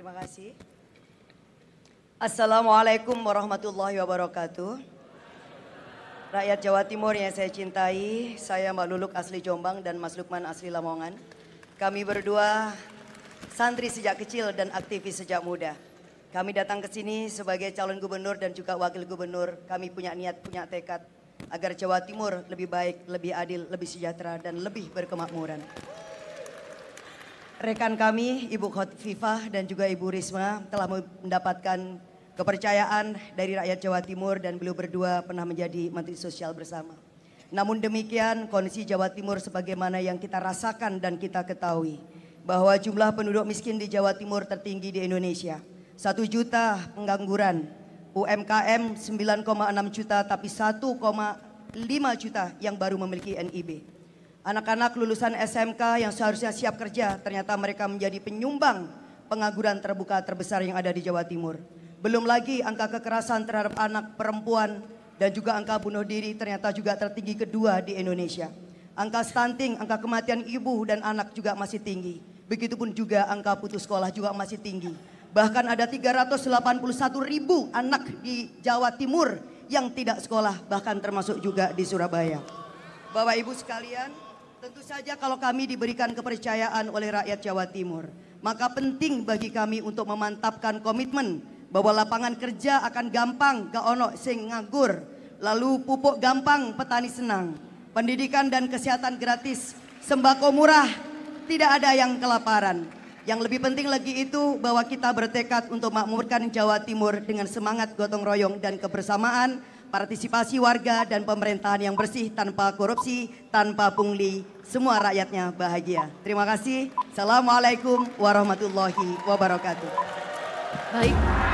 Terima kasih. Assalamualaikum warahmatullahi wabarakatuh. Rakyat Jawa Timur yang saya cintai, saya Mbak Luluk asli Jombang dan Mas Lukman asli Lamongan. Kami berdua santri sejak kecil dan aktivis sejak muda. Kami datang ke sini sebagai calon gubernur dan juga wakil gubernur. Kami punya niat, punya tekad agar Jawa Timur lebih baik, lebih adil, lebih sejahtera, dan lebih berkemakmuran rekan kami Ibu Khotifah dan juga Ibu Risma telah mendapatkan kepercayaan dari rakyat Jawa Timur dan beliau berdua pernah menjadi Menteri Sosial bersama. Namun demikian kondisi Jawa Timur sebagaimana yang kita rasakan dan kita ketahui bahwa jumlah penduduk miskin di Jawa Timur tertinggi di Indonesia. Satu juta pengangguran, UMKM 9,6 juta tapi 1,5 juta yang baru memiliki NIB. Anak-anak lulusan SMK yang seharusnya siap kerja, ternyata mereka menjadi penyumbang pengangguran terbuka terbesar yang ada di Jawa Timur. Belum lagi angka kekerasan terhadap anak perempuan dan juga angka bunuh diri ternyata juga tertinggi kedua di Indonesia. Angka stunting, angka kematian ibu dan anak juga masih tinggi. Begitupun juga angka putus sekolah juga masih tinggi. Bahkan ada 381 ribu anak di Jawa Timur yang tidak sekolah, bahkan termasuk juga di Surabaya. Bapak Ibu sekalian, Tentu saja kalau kami diberikan kepercayaan oleh rakyat Jawa Timur, maka penting bagi kami untuk memantapkan komitmen bahwa lapangan kerja akan gampang ke ono sing nganggur, lalu pupuk gampang petani senang, pendidikan dan kesehatan gratis, sembako murah, tidak ada yang kelaparan. Yang lebih penting lagi itu bahwa kita bertekad untuk makmurkan Jawa Timur dengan semangat gotong royong dan kebersamaan partisipasi warga dan pemerintahan yang bersih tanpa korupsi, tanpa pungli, semua rakyatnya bahagia. Terima kasih. Assalamualaikum warahmatullahi wabarakatuh. Baik.